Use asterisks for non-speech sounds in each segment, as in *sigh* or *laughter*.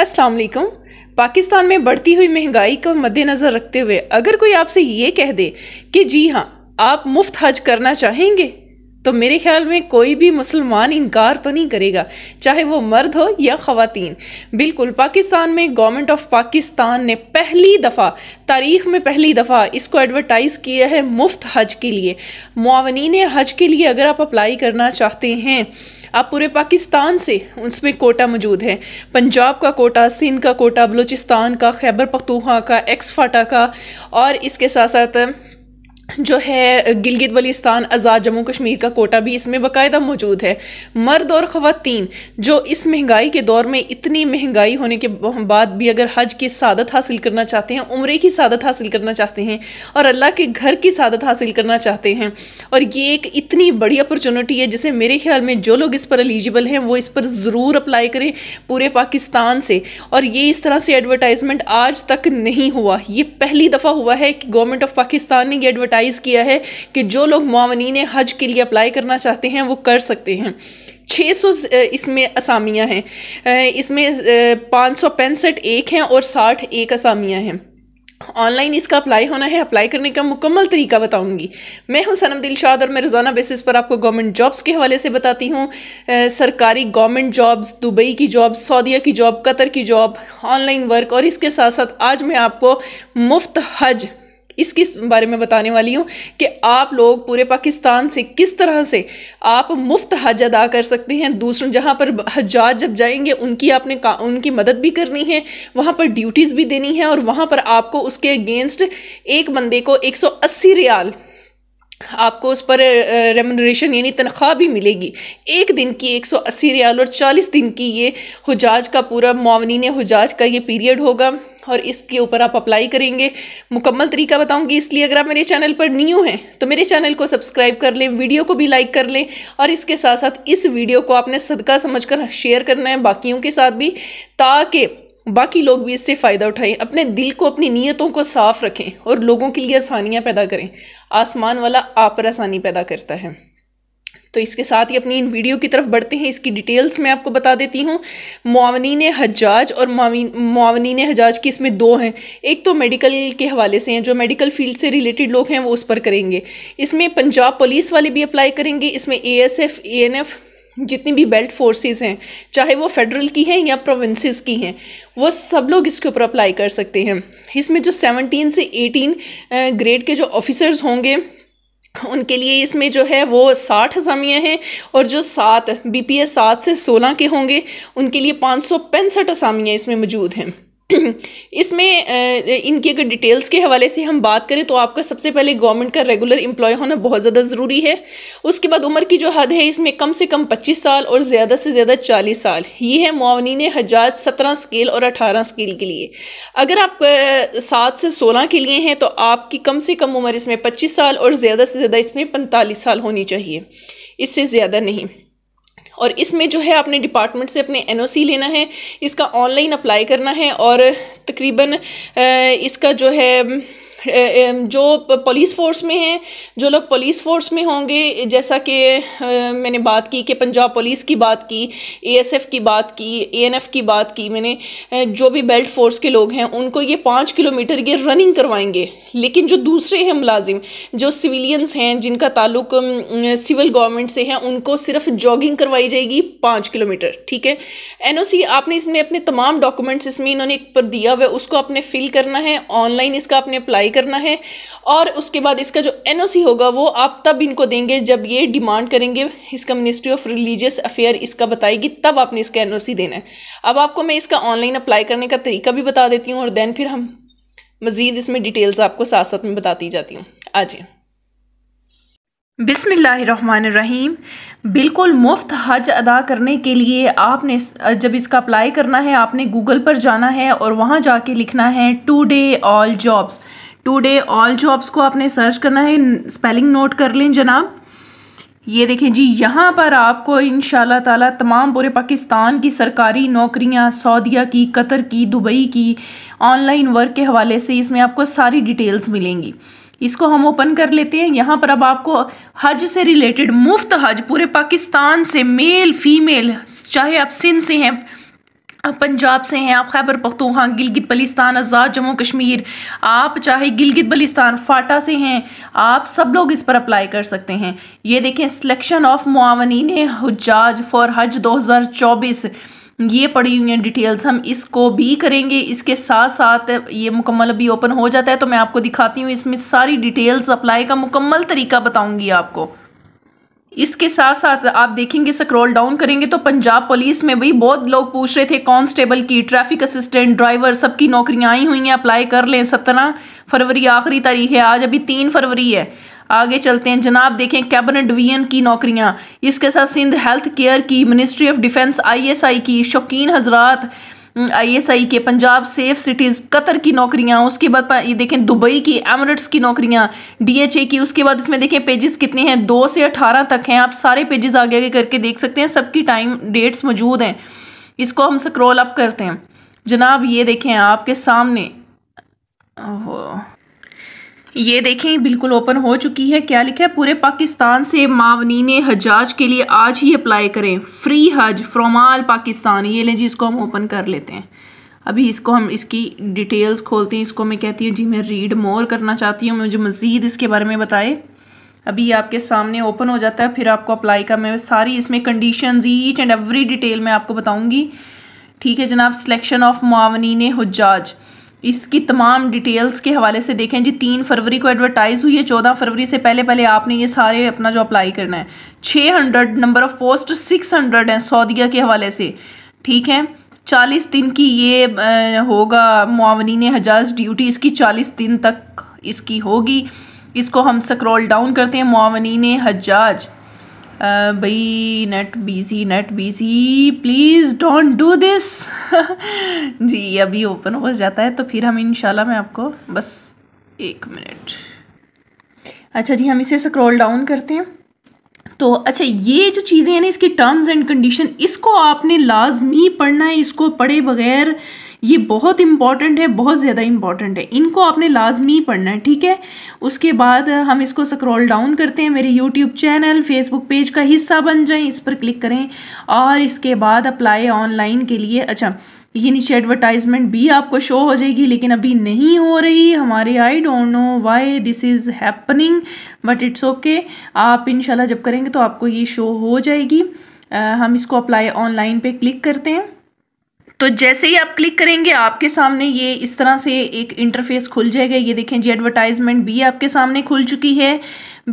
अस्सलाम वालेकुम पाकिस्तान में बढ़ती हुई महंगाई का मद्देनज़र रखते हुए अगर कोई आपसे ये कह दे कि जी हाँ आप मुफ्त हज करना चाहेंगे तो मेरे ख्याल में कोई भी मुसलमान इनकार तो नहीं करेगा चाहे वो मर्द हो या ख़वातीन बिल्कुल पाकिस्तान में गवर्नमेंट ऑफ पाकिस्तान ने पहली दफ़ा तारीख में पहली दफ़ा इसको एडवर्टाइज़ किया है मुफ्त हज के लिए मावनीन हज के लिए अगर आप अप्लाई करना चाहते हैं आप पूरे पाकिस्तान से उसमें कोटा मौजूद है पंजाब का कोटा सिंध का कोटा बलूचिस्तान का खैबर पखतूखा का एक्स फाटा का और इसके साथ साथ जो है गिलगित बलिस्तान आज़ाद जम्मू कश्मीर का कोटा भी इसमें बाकायदा मौजूद है मर्द और ख़वातीन जो इस महंगाई के दौर में इतनी महंगाई होने के बाद भी अगर हज की सादत हासिल करना चाहते हैं उम्र की सादत हासिल करना चाहते हैं और अल्लाह के घर की सादत हासिल करना चाहते हैं और ये एक इतनी बड़ी अपॉर्चुनिटी है जिसे मेरे ख्याल में जो लोग इस पर एलिजिबल हैं वो इस पर ज़रूर अप्लाई करें पूरे पाकिस्तान से और ये इस तरह से एडवर्टाइजमेंट आज तक नहीं हुआ ये पहली दफ़ा हुआ है कि गवर्नमेंट ऑफ पाकिस्तान ने यह एडवर्टाइज रियलाइज़ किया है कि जो लोग ने हज के लिए अप्लाई करना चाहते हैं वो कर सकते हैं 600 सौ इसमें असामियां हैं इसमें पाँच सौ पैंसठ एक हैं और साठ एक असामियाँ हैं ऑनलाइन इसका अप्लाई होना है अप्लाई करने का मुकम्मल तरीका बताऊंगी मैं हूं सनम दिलशाद और मैं रोज़ाना बेसिस पर आपको गवर्नमेंट जॉब्स के हवाले से बताती हूं सरकारी गवर्नमेंट जॉब्स दुबई की जॉब सऊदीया की जॉब कतर की जॉब ऑनलाइन वर्क और इसके साथ साथ आज मैं आपको मुफ्त हज इस किस बारे में बताने वाली हूँ कि आप लोग पूरे पाकिस्तान से किस तरह से आप मुफ्त हज अदा कर सकते हैं दूसरों जहाँ पर हजात जब जाएंगे उनकी आपने का उनकी मदद भी करनी है वहाँ पर ड्यूटीज़ भी देनी है और वहाँ पर आपको उसके अगेंस्ट एक बंदे को 180 रियाल आपको उस पर रेमनरेशन यानी तनख्वाह भी मिलेगी एक दिन की एक सौ अस्सी रियाल और चालीस दिन की ये हजाज का पूरा मावनिन हजाज का ये पीरियड होगा और इसके ऊपर आप अप्लाई करेंगे मुकम्मल तरीका बताऊंगी इसलिए अगर आप मेरे चैनल पर न्यू हैं तो मेरे चैनल को सब्सक्राइब कर लें वीडियो को भी लाइक कर लें और इसके साथ साथ इस वीडियो को आपने सदका समझ कर शेयर करना है बाकियों के साथ भी ताकि बाकी लोग भी इससे फ़ायदा उठाएं अपने दिल को अपनी नीयतों को साफ़ रखें और लोगों के लिए आसानियाँ पैदा करें आसमान वाला आप पर आसानी पैदा करता है तो इसके साथ ही अपनी इन वीडियो की तरफ बढ़ते हैं इसकी डिटेल्स मैं आपको बता देती हूँ मावनीन हजाज और मावनीन हजाज की इसमें दो हैं एक तो मेडिकल के हवाले से हैं जो मेडिकल फील्ड से रिलेटेड लोग हैं वो उस पर करेंगे इसमें पंजाब पुलिस वाले भी अप्लाई करेंगे इसमें A S F A N F जितनी भी बेल्ट फोर्सेस हैं चाहे वो फेडरल की हैं या प्रोविंसेस की हैं वो सब लोग इसके ऊपर अप्लाई कर सकते हैं इसमें जो सेवनटीन से एटीन ग्रेड के जो ऑफिसर्स होंगे उनके लिए इसमें जो है वो साठ असामियाँ हैं और जो सात बी पी एस सात से सोलह के होंगे उनके लिए पाँच सौ पैंसठ असामियाँ इसमें मौजूद हैं इसमें इनकी अगर डिटेल्स के हवाले से हम बात करें तो आपका सबसे पहले गवर्नमेंट का रेगुलर एम्प्लॉय होना बहुत ज़्यादा ज़रूरी है उसके बाद उम्र की जो हद है इसमें कम से कम 25 साल और ज़्यादा से ज़्यादा 40 साल ये है मावनीन हजात 17 स्केल और 18 स्केल के लिए अगर आप सात से सोलह के लिए हैं तो आपकी कम से कम उम्र इसमें पच्चीस साल और ज़्यादा से ज़्यादा इसमें पैंतालीस साल होनी चाहिए इससे ज़्यादा नहीं और इसमें जो है अपने डिपार्टमेंट से अपने एन लेना है इसका ऑनलाइन अप्लाई करना है और तकरीबन इसका जो है जो पुलिस फोर्स में हैं जो लोग पुलिस फोर्स में होंगे जैसा कि मैंने बात की कि पंजाब पुलिस की बात की एएसएफ की बात की एएनएफ की बात की मैंने जो भी बेल्ट फोर्स के लोग हैं उनको ये पाँच किलोमीटर ये रनिंग करवाएंगे लेकिन जो दूसरे हैं मुलाजिम जो सिविलियंस हैं जिनका ताल्लुक सिविल गवर्नमेंट से है उनको सिर्फ जॉगिंग करवाई जाएगी पाँच किलोमीटर ठीक है एन आपने इसमें अपने तमाम डॉक्यूमेंट्स इसमें इन्होंने एक पर दिया हुआ उसको आपने फिल करना है ऑनलाइन इसका आपने अप्लाई अप्लाई करना है और उसके बाद इसका जो एन होगा वो आप तब इनको देंगे जब ये डिमांड करेंगे इसका मिनिस्ट्री ऑफ रिलीजियस अफेयर इसका बताएगी तब आपने इसका एन देना है अब आपको मैं इसका ऑनलाइन अप्लाई करने का तरीका भी बता देती हूँ और दैन फिर हम मज़ीद इसमें डिटेल्स आपको साथ साथ में बताती जाती हूँ आ जाए बिसमीम बिल्कुल मुफ्त हज अदा करने के लिए आपने जब इसका अप्लाई करना है आपने गूगल पर जाना है और वहाँ जाके लिखना है today all jobs today all jobs को आपने सर्च करना है स्पेलिंग नोट कर लें जनाब ये देखें जी यहाँ पर आपको इन ताला तमाम पूरे पाकिस्तान की सरकारी नौकरियाँ सऊदिया की कतर की दुबई की ऑनलाइन वर्क के हवाले से इसमें आपको सारी डिटेल्स मिलेंगी इसको हम ओपन कर लेते हैं यहाँ पर अब आपको हज से रिलेटेड मुफ्त हज पूरे पाकिस्तान से मेल फीमेल चाहे आप सिंध से हैं आप पंजाब से हैं आप खैबर पख्तूखा गिलगित बलिस्तान आज़ाद जम्मू कश्मीर आप चाहे गिलगित बलिस्तान फाटा से हैं आप सब लोग इस पर अप्लाई कर सकते हैं ये देखें सिलेक्शन ऑफ ने हजाज फॉर हज 2024 ये पड़ी हुई हैं डिटेल्स हम इसको भी करेंगे इसके साथ साथ ये मुकम्मल अभी ओपन हो जाता है तो मैं आपको दिखाती हूँ इसमें सारी डिटेल्स अप्लाई का मुकम्मल तरीका बताऊँगी आपको इसके साथ साथ आप देखेंगे स्क्रॉल डाउन करेंगे तो पंजाब पुलिस में भी बहुत लोग पूछ रहे थे कांस्टेबल की ट्रैफिक असिस्टेंट ड्राइवर सबकी नौकरियां आई हुई हैं अप्लाई कर लें सत्रह फरवरी आखिरी तारीख है आज अभी तीन फरवरी है आगे चलते हैं जनाब देखें कैबिनेट डिवीजन की नौकरियां इसके साथ सिंध हेल्थ केयर की मिनिस्ट्री ऑफ डिफेंस आईएसआई की शौकीन हजरात आईएसआई हम्म, के पंजाब सेफ सिटीज़ कतर की नौकरियां उसके बाद ये देखें दुबई की एमरट्स की नौकरियां डीएचए की उसके बाद इसमें देखें पेजेस कितने हैं दो से अठारह तक हैं आप सारे पेजेस आगे आगे करके देख सकते हैं सबकी टाइम डेट्स मौजूद हैं इसको हम स्क्रॉल अप करते हैं जनाब ये देखें आपके सामने ओह ये देखें बिल्कुल ओपन हो चुकी है क्या लिखा है पूरे पाकिस्तान से ने हजाज के लिए आज ही अप्लाई करें फ्री हज फ्रॉम आल पाकिस्तान ये लें जी इसको हम ओपन कर लेते हैं अभी इसको हम इसकी डिटेल्स खोलते हैं इसको मैं कहती हूँ जी मैं रीड मोर करना चाहती हूँ मुझे मज़ीद इसके बारे में बताएं अभी आपके सामने ओपन हो जाता है फिर आपको अप्लाई का मैं सारी इसमें condition each and every detail मैं आपको बताऊँगी ठीक है जनाब सिलेक्शन ऑफ ने हजाज इसकी तमाम डिटेल्स के हवाले से देखें जी तीन फरवरी को एडवर्टाइज़ हुई है चौदह फरवरी से पहले पहले आपने ये सारे अपना जो अप्लाई करना है छः hundred number of post six hundred हैं सऊदिया के हवाले से ठीक है चालीस दिन की ये होगा मावनीन हजाज ड्यूटी इसकी चालीस दिन तक इसकी होगी इसको हम स्क्रॉल डाउन करते हैं मावनीन हजाज भाई net busy net busy please don't do this जी अभी ओपन हो जाता है तो फिर हम इन मैं आपको बस एक मिनट अच्छा जी हम इसे स्क्रॉल डाउन करते हैं तो अच्छा ये जो चीज़ें हैं ना इसकी टर्म्स एंड कंडीशन इसको आपने लाजमी पढ़ना है इसको पढ़े बगैर ये बहुत इंपॉर्टेंट है बहुत ज़्यादा इंपॉर्टेंट है इनको आपने लाजमी पढ़ना है ठीक है उसके बाद हम इसको स्क्रॉल डाउन करते हैं मेरे यूट्यूब चैनल फेसबुक पेज का हिस्सा बन जाएं इस पर क्लिक करें और इसके बाद अप्लाई ऑनलाइन के लिए अच्छा ये नीचे एडवर्टाइजमेंट भी आपको शो हो जाएगी लेकिन अभी नहीं हो रही हमारे I don't know why this is happening but it's okay आप इनशाला जब करेंगे तो आपको ये शो हो जाएगी आ, हम इसको अप्लाई ऑनलाइन पे क्लिक करते हैं तो जैसे ही आप क्लिक करेंगे आपके सामने ये इस तरह से एक इंटरफेस खुल जाएगा ये देखें जी एडवर्टाइजमेंट भी आपके सामने खुल चुकी है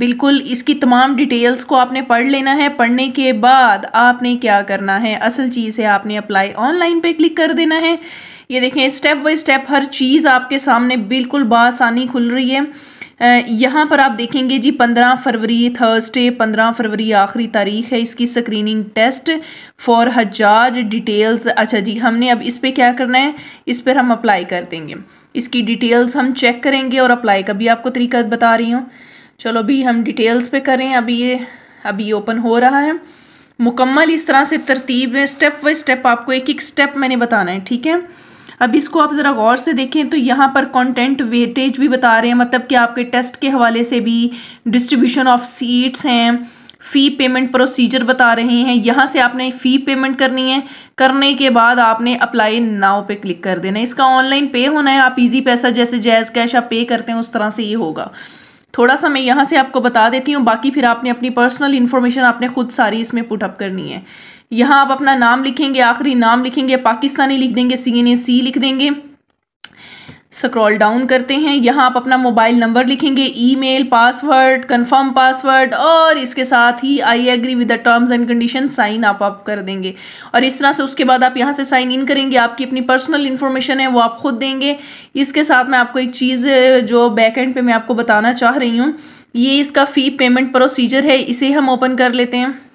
बिल्कुल इसकी तमाम डिटेल्स को आपने पढ़ लेना है पढ़ने के बाद आपने क्या करना है असल चीज़ है आपने अप्लाई ऑनलाइन पे क्लिक कर देना है ये देखें स्टेप बाई स्टेप हर चीज़ आपके सामने बिल्कुल बासानी खुल रही है यहाँ पर आप देखेंगे जी पंद्रह फरवरी थर्सडे पंद्रह फरवरी आखिरी तारीख है इसकी स्क्रीनिंग टेस्ट फॉर हजाज डिटेल्स अच्छा जी हमने अब इस पर क्या करना है इस पर हम अप्लाई कर देंगे इसकी डिटेल्स हम चेक करेंगे और अप्लाई का भी आपको तरीका बता रही हूँ चलो अभी हम डिटेल्स पे करें अभी ये अभी ओपन हो रहा है मुकम्मल इस तरह से तरतीब है स्टेप बाई स्टेप आपको एक एक स्टेप मैंने बताना है ठीक है अब इसको आप ज़रा गौर से देखें तो यहाँ पर कंटेंट वेटेज भी बता रहे हैं मतलब कि आपके टेस्ट के हवाले से भी डिस्ट्रीब्यूशन ऑफ सीट्स हैं फ़ी पेमेंट प्रोसीजर बता रहे हैं यहाँ से आपने फ़ी पेमेंट करनी है करने के बाद आपने अप्लाई नाव पे क्लिक कर देना है इसका ऑनलाइन पे होना है आप इजी पैसा जैसे जैज़ कैश आप पे करते हैं उस तरह से ये होगा थोड़ा सा मैं यहाँ से आपको बता देती हूँ बाकी फिर आपने अपनी पर्सनल इन्फॉर्मेशन आपने खुद सारी इसमें पुटअप करनी है यहाँ आप अपना नाम लिखेंगे आखिरी नाम लिखेंगे पाकिस्तानी लिख देंगे सी एन ए सी लिख देंगे स्क्रॉल डाउन करते हैं यहाँ आप अपना मोबाइल नंबर लिखेंगे ईमेल पासवर्ड कंफर्म पासवर्ड और इसके साथ ही I agree with the terms and condition sign आप आप कर देंगे और इस तरह से उसके बाद आप यहाँ से साइन इन करेंगे आपकी अपनी पर्सनल इन्फॉर्मेशन है वो आप खुद देंगे इसके साथ मैं आपको एक चीज़ जो बैक एंड पे मैं आपको बताना चाह रही हूँ ये इसका फ़ी पेमेंट प्रोसीजर है इसे हम ओपन कर लेते हैं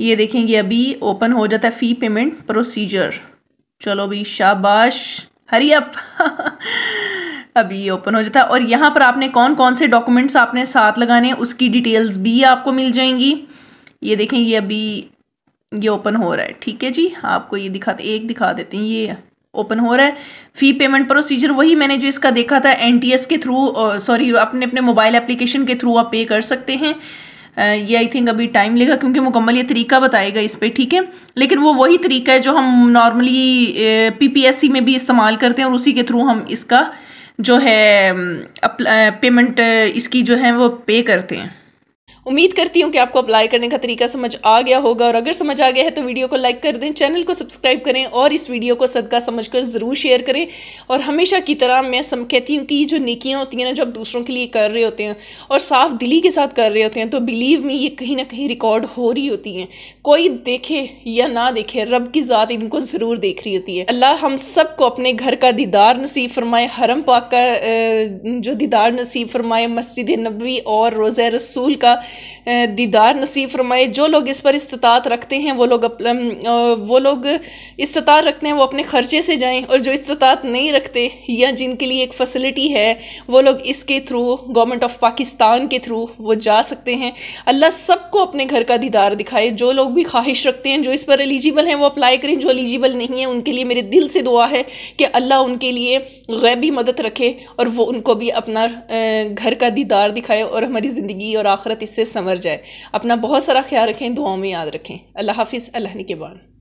ये देखेंगे अभी ओपन हो जाता है फ़ी पेमेंट प्रोसीजर चलो अभी शाबाश हरी अप *laughs* अभी ये ओपन हो जाता है और यहाँ पर आपने कौन कौन से डॉक्यूमेंट्स आपने साथ लगाने उसकी डिटेल्स भी आपको मिल जाएंगी ये देखें ये अभी ये ओपन हो रहा है ठीक है जी आपको ये दिखाते एक दिखा देते हैं ये ओपन हो रहा है फ़ी पेमेंट प्रोसीजर वही मैंने जो इसका देखा था एनटीएस के थ्रू सॉरी अपने अपने मोबाइल एप्लीकेशन के थ्रू आप पे कर सकते हैं ये आई थिंक अभी टाइम लेगा क्योंकि मुकम्मल ये तरीका बताएगा इस पर ठीक है लेकिन वो वही तरीका है जो हम नॉर्मली पीपीएससी में भी इस्तेमाल करते हैं और उसी के थ्रू हम इसका जो है पेमेंट इसकी जो है वो पे करते हैं उम्मीद करती हूँ कि आपको अप्लाई करने का तरीका समझ आ गया होगा और अगर समझ आ गया है तो वीडियो को लाइक कर दें चैनल को सब्सक्राइब करें और इस वीडियो को सदका समझ कर ज़रूर शेयर करें और हमेशा की तरह मैं सम कहती हूँ कि जो निकियाँ होती हैं ना जो आप दूसरों के लिए कर रहे होते हैं और साफ दिली के साथ कर रहे होते हैं तो बिलीव में ये कहीं ना कहीं रिकॉर्ड हो रही होती हैं कोई देखे या ना देखे रब की ज़ात इनको ज़रूर देख रही होती है अल्लाह हम सबको अपने घर का दीदार नसीब फरमाए हरम पाक का जो दीदार नसीब फरमाए मस्जिद नबी और रोज़ रसूल का दीदार नसीब फरमाए जो लोग इस पर इस्तात रखते हैं वो लोग वो लोग इस्तात रखते हैं वो अपने ख़र्चे से जाएं और जो इस्तात नहीं रखते या जिनके लिए एक फैसिलिटी है वो लोग इसके थ्रू गवर्नमेंट ऑफ पाकिस्तान के थ्रू वो जा सकते हैं अल्लाह सबको अपने घर का दीदार दिखाए जो लोग भी ख्वाहिश रखते हैं जो इस पर एलिजिबल हैं वो अप्लाई करें जो एलिजिबल नहीं है उनके लिए मेरे दिल से दुआ है कि अल्लाह उनके लिए गैबी मदद रखे और वो उनको भी अपना घर का दीदार दिखाए और हमारी ज़िंदगी और आखरत इससे संवर जाए अपना बहुत सारा ख्याल रखें दुआओं में याद रखें अल्लाह हाफिज़ अल्लाह बान